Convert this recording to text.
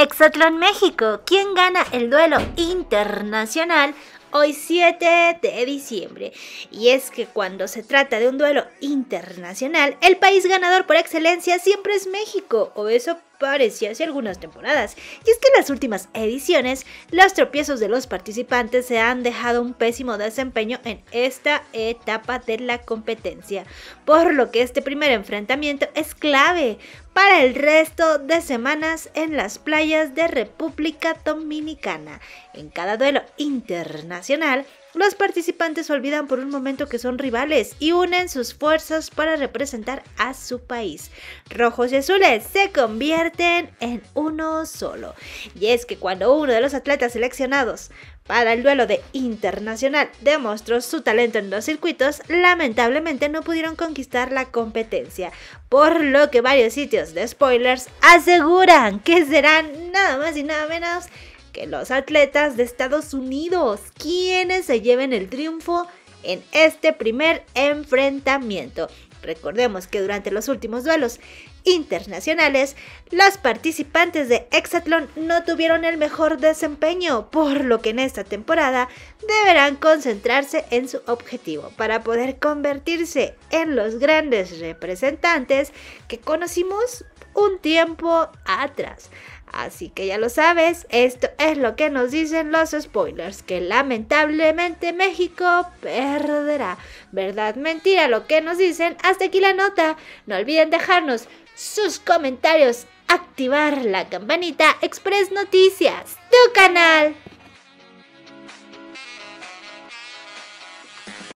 Exatlón México, ¿Quién gana el duelo internacional hoy 7 de diciembre. Y es que cuando se trata de un duelo internacional, el país ganador por excelencia siempre es México, o eso parecía hace algunas temporadas. Y es que en las últimas ediciones, los tropiezos de los participantes se han dejado un pésimo desempeño en esta etapa de la competencia, por lo que este primer enfrentamiento es clave para el resto de semanas en las playas de República Dominicana. En cada duelo internacional, los participantes olvidan por un momento que son rivales y unen sus fuerzas para representar a su país. Rojos y azules se convierten en uno solo. Y es que cuando uno de los atletas seleccionados para el duelo de internacional demostró su talento en los circuitos, lamentablemente no pudieron conquistar la competencia, por lo que varios sitios de spoilers aseguran que serán nada más y nada menos que los atletas de Estados Unidos, quienes se lleven el triunfo en este primer enfrentamiento. Recordemos que durante los últimos duelos internacionales, los participantes de Hexatlón no tuvieron el mejor desempeño, por lo que en esta temporada deberán concentrarse en su objetivo para poder convertirse en los grandes representantes que conocimos un tiempo atrás. Así que ya lo sabes, esto es lo que nos dicen los spoilers, que lamentablemente México perderá. ¿Verdad? Mentira lo que nos dicen. Hasta aquí la nota. No olviden dejarnos sus comentarios, activar la campanita Express Noticias, tu canal.